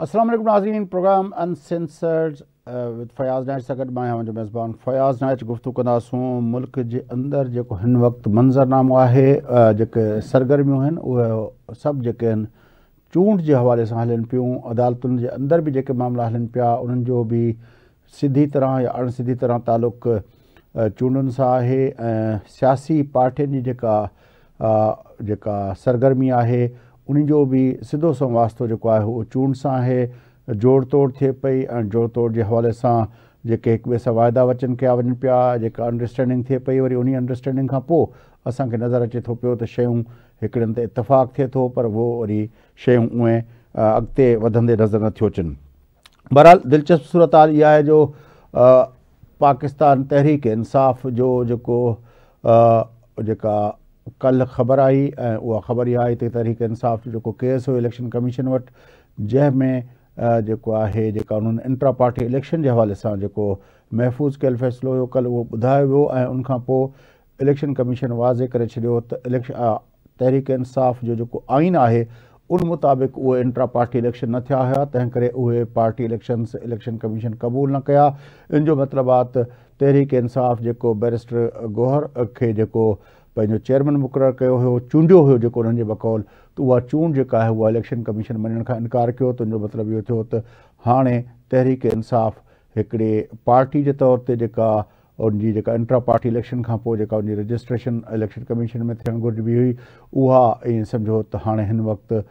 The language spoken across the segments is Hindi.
असलम नाजीन programme uncensored with Fayaz night सकट मां मुंहिंजो मेज़बान फयाज़ नाइट गुफ़्तु कंदासूं मुल्क जे अंदरि जेको हिन मंज़रनामो है जो सरगर्मियूं आहिनि जो सभु जेके आहिनि चूंड जे हवाले सां हलनि पियूं अदालतुनि जे अंदरि बि जेके मामला हलन पिया उन्हनि सीधी तरह या अणसिधी तरह तालुक़ चूडन सां आहे ऐं सियासी पार्टियुनि जी जेका जेका सरगर्मी आहे उन भी बि सो वास्तो जो है वो चूंड सां है जोड़ तोड़ थे पई ऐं जोड़ तोड़ जे हवाले सां जेके हिक ॿिए वचन क्या वन पिया जेका अंडरस्टैंडिंग थिए पई वरी उन अंडरस्टैंडिंग खां पोइ नज़र अचे तो पो तो शयूं इतफ़ाक़ थे तो पर वो वरी शयूं उहे अॻिते वधंदे नज़र नथियूं अचनि बहरहाल दिलचस्प सूरत हाल इहा आहे जो पाकिस्तान तहरीक इंसाफ़ जो जेको जेका कल ख़बर आई ऐं उहा ख़बर इहा आहे त तहरीक इंसाफ़ जो केस हो इलेक्शन कमीशन वटि जैमें जो है जेका उन्हनि इंट्रा पार्टी इलेक्शन के हवा से जेको महफ़ूज़ कल फैसलो हुयो कल वो बुधा वो ऐं इलेक्शन कमीशन वाज़े कर छॾियो इलेक्शन तहरीक इंसाफ़ जो जो आइन है उन मुताबिक़ उहे इंट्रा पार्टी इलेक्शन न थिया हुआ तंहिं करे पार्टी इलेक्शन इलेक्शन कमीशन क़बूल न क्या इन जो मतिलबु आहे तहरीक इंसाफ़ जो बैरिस्टर गोहर के जेको पंहिंजो चेयरमैन मुकर कयो हुयो चूंडियो हुयो जेको हुननि बकौल त उहा चूंड जेका इलेक्शन कमीशन मन खां इनकार किया त हुनजो मतिलबु इहो थियो त हाणे तहरीक इंसाफ़ हिकिड़े पार्टी के तौर पर जेका उनजी इंट्रा पार्टी इलेक्शन का पोइ रजिस्ट्रेशन इलेक्शन कमीशन में थे घुरिजी हुई उहा ईअं सम्झो त हाणे हिन वक़्तु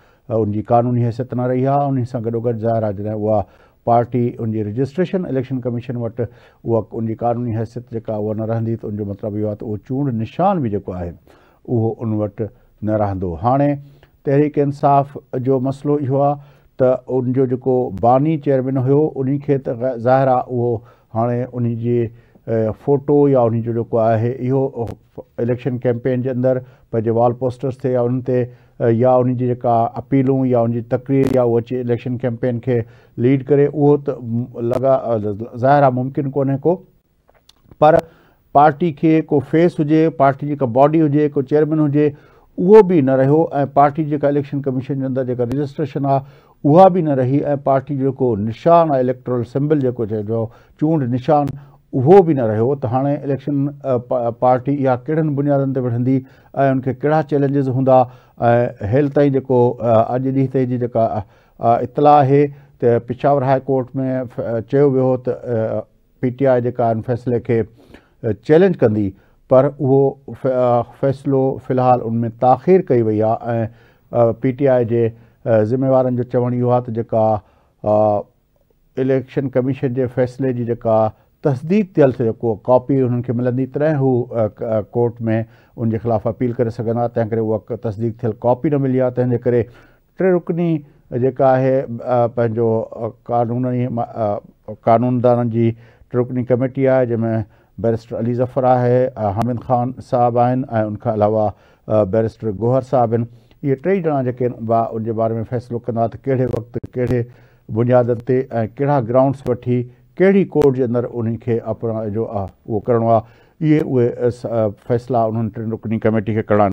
क़ानूनी हैसियत न रही आहे उन सां गॾोगॾु ज़ाहिर आहे जॾहिं उहा पार्टी उनकी रजिस्ट्रेशन इलेक्शन कमीशन वट उहा उनजी क़ानूनी हैसियत जेका उहा न रहंदी त उनजो मतिलबु इहो आहे चूंड निशान भी जो है उहो उन वटि न रहंदो हाणे तहरीक इंसाफ़ जो मसलो इो आहे जो उनजो जेको बानी चेयरमैन हुयो ज़ाहिर आहे उहो हाणे फ़ोटो या उन जो जेको आहे इहो इलेक्शन कैंपेन के अंदर वॉल पोस्टर्स से या उन्हनि या उन जी जेका अपीलूं या उन जी तकरीर या उहा इलेक्शन कैंपेन खे लीड करे उहो त लॻा ज़ाहिर आहे मुमकिन कोन्हे को पर पार्टी खे को फेस हुजे पार्टी जी का बॉडी हुजे को चेयरमैन हुजे उहो बि न रहियो ऐं पार्टी जेका इलेक्शन कमीशन जे अंदरि जेका रजिस्ट्रेशन आहे उहा बि न रही ऐं पार्टी जेको निशान आहे इलेक्ट्रल सिंबल जेको चइजो चूंड निशान उहो बि न रहियो त हाणे इलेक्शन पार्टी इहा कहिड़नि बुनियादनि ते वठंदी ऐं उनखे कहिड़ा चैलेंजिस हूंदा ऐं हेल ताईं जेको अॼु ॾींहं ताईं जी जेका इतलाउ आहे त पिशावर हाई कोर्ट में चयो वियो त पी टी आई जेका इन फ़ैसिले खे चैलेंज कंदी पर उहो फ़ैसिलो फ़िलहालु उनमें ताख़ीर कई वई आहे ऐं पी टी आई जे ज़िमेवारनि जो चवणु इहो आहे त जेका इलेक्शन कमीशन जे फ़ैसिले जी जेका तस्दीक थियल से जेको कॉपी उन्हनि खे मिलंदी तरह हू कोर्ट में उनके खिलाफ अपील कर सघंदा तंहिं करे तस्दीक थियल कॉपी न मिली आहे तंहिंजे करे टे रुकनी जेका आहे पंहिंजो कानूनी कानूनदाननि जी कमेटी आहे जंहिंमें बैरिस्टर अली ज़फ़र है हामिद ख़ान साहब आहिनि ऐं उनखां अलावा बैरिस्टर गोहर साहबु आहिनि टई ॼणा जेके उहा बारे में फैसलो कंदा वक्त कड़े वक़्तु कहिड़े बुनियादनि ग्राउंड्स वठी कड़ी कोर्ट के अंदर उन अपना जो आहे उहो करिणो आहे इहे उहे फ़ैसिला उन्हनि टिनि रुकनी कमेटी के करणा